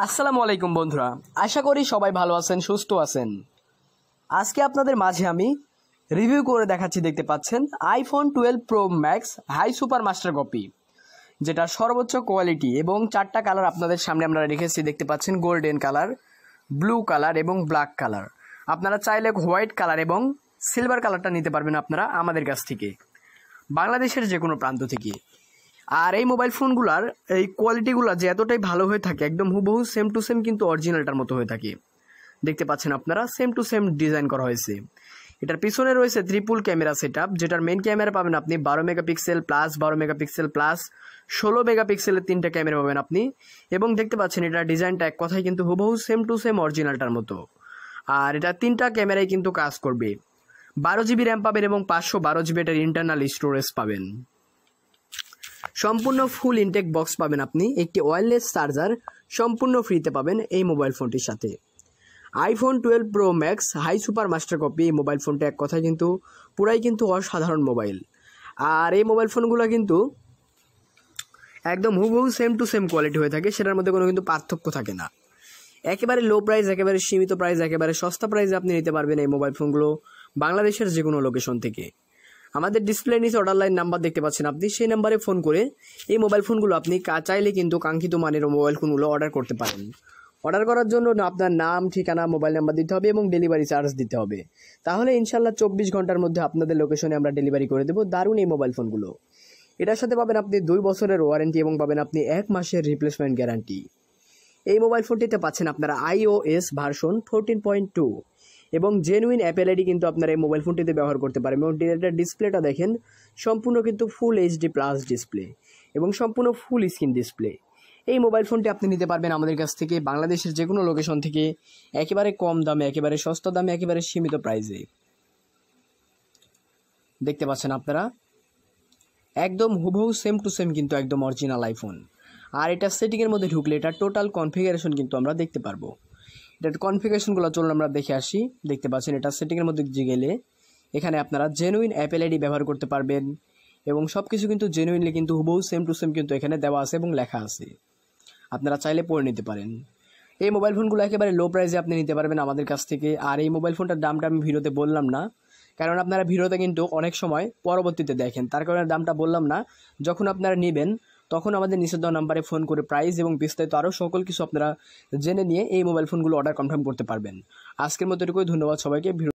আসসালামু আলাইকুম বন্ধুরা আশা করি সবাই ভালো আছেন সুস্থ আছেন আজকে আপনাদের মাঝে আমি রিভিউ করে দেখাচ্ছি দেখতে পাচ্ছেন iPhone twelve Pro Max high super master copy যেটা সর্বোচ্চ কোয়ালিটি এবং চারটা কালার আপনাদের সামনে আমরা রেখেছি দেখতে পাচ্ছেন গোল্ডেন কালার ব্লু কালার এবং ব্ল্যাক কালার আপনারা চাইলে হোয়াইট কালার এবং সিলভার কালারটা নিতে পারবেন আপনারা আমাদের কাছ থেকে বাংলাদেশের যে কোনো প্রান্ত থেকে আর এই মোবাইল ফোনগুলার এই কোয়ালিটিগুলো যে এতটাই ভালো হয়ে থাকে একদম হুবহু সেম টু সেম কিন্তু অরিজিনালটার মতো হয়ে থাকে দেখতে পাচ্ছেন আপনারা সেম টু সেম ডিজাইন করা হয়েছে এটার পিছনে রয়েছে ত্রিপুল ক্যামেরা সেট যেটার মেন ক্যামেরা পাবেন আপনি বারো মেগাপিক্সেল প্লাস বারো মেগাপিক্সেল প্লাস ষোলো মেগাপিক্সেলের তিনটা ক্যামেরা পাবেন আপনি এবং দেখতে পাচ্ছেন এটার ডিজাইনটা এক কথায় কিন্তু হুবহু সেম টু সেম অরিজিনালটার মতো আর এটা তিনটা ক্যামেরাই কিন্তু কাজ করবে বারো জিবি র্যাম পাবেন এবং পাঁচশো বারো জিবি এটার ইন্টারনাল স্টোরেজ পাবেন সম্পূর্ণ ফুল ইনটেক বক্স পাবেন আপনি একটি ওয়্যারলেস চার্জার সম্পূর্ণ ফ্রিতে পাবেন এই মোবাইল ফোনটির সাথে iPhone twelve Pro Max high super master copy এই মোবাইল ফোনটা এক কথায় কিন্তু পুরাই কিন্তু অসাধারণ মোবাইল আর এই মোবাইল ফোনগুলো কিন্তু একদম হুবহু সেম টু সেম কোয়ালিটি হয়ে থাকে সেটার মধ্যে কোনো কিন্তু পার্থক্য থাকে না একেবারে লো প্রাইস একেবারে সীমিত প্রাইস একেবারে সস্তা প্রাইসে আপনি নিতে পারবেন এই মোবাইল ফোনগুলো বাংলাদেশের যে কোনো লোকেশন থেকে আমাদের ডিসপ্লে নিচে অর্ডার লাইন নাম্বার দেখতে পাচ্ছেন আপনি সেই নাম্বারে ফোন করে এই মোবাইল ফোনগুলো আপনি চাইলে কিন্তু কাঙ্ক্ষিত মানের মোবাইল ফোনগুলো অর্ডার করতে পারেন অর্ডার করার জন্য আপনার নাম ঠিকানা মোবাইল নাম্বার দিতে হবে এবং ডেলিভারি চার্জ দিতে হবে তাহলে ইনশাল্লাহ চব্বিশ ঘন্টার মধ্যে আপনাদের লোকেশনে আমরা ডেলিভারি করে দেবো দারুণ এই মোবাইল ফোনগুলো এটার সাথে পাবেন আপনি দুই বছরের ওয়ারেন্টি এবং পাবেন আপনি এক মাসের রিপ্লেসমেন্ট গ্যারান্টি এই মোবাইল ফোনটিতে পাচ্ছেন আপনারা iOS version fourteen point two এবং জেনুইন অ্যাপেল আইডি কিন্তু আপনারা এই মোবাইল ফোনটিতে ব্যবহার করতে পারেন এবং এটা ডিসপ্লেটা দেখেন সম্পূর্ণ কিন্তু ফুল এইচডি প্লাস ডিসপ্লে এবং সম্পূর্ণ ফুল স্ক্রিন ডিসপ্লে এই মোবাইল ফোনটি আপনি নিতে পারবেন আমাদের কাছ থেকে বাংলাদেশের যে কোনো লোকেশন থেকে একেবারে কম দামে একেবারে সস্তা দামে একেবারে সীমিত প্রাইসে দেখতে পাচ্ছেন আপনারা একদম হুবহু সেম টু সেম কিন্তু একদম অরিজিনাল আইফোন আর এটা সেটিংয়ের মধ্যে ঢুকলে এটা টোটাল কনফিগারেশন কিন্তু আমরা দেখতে পারবো এটার কনফিগারেশনগুলো চলুন আমরা দেখে আসি দেখতে পাচ্ছেন এটা সেটিংয়ের মধ্যে গেলে এখানে আপনারা জেনুইন অ্যাপেল আইডি ব্যবহার করতে পারবেন এবং সব কিছু কিন্তু জেনুইনলি কিন্তু হুবহু সেম টু সেম কিন্তু এখানে দেওয়া আছে এবং লেখা আছে আপনারা চাইলে পড়ে নিতে পারেন এই মোবাইল ফোনগুলো একেবারে লো প্রাইসে আপনি নিতে পারবেন আমাদের কাছ থেকে আর এই মোবাইল ফোনটার দামটা আমি ভিডিওতে বললাম না কারণ আপনারা ভিডিওতে কিন্তু অনেক সময় পরবর্তীতে দেখেন তার কারণে দামটা বললাম না যখন আপনারা নেবেন তখন আমাদের নিচে দেওয়া নাম্বারে ফোন করে প্রাইস এবং বিস্তারিত আরও সকল কিছু আপনারা জেনে নিয়ে এই মোবাইল ফোনগুলো অর্ডার কনফার্ম করতে পারবেন আজকের মতো এটুকুই ধন্যবাদ সবাইকে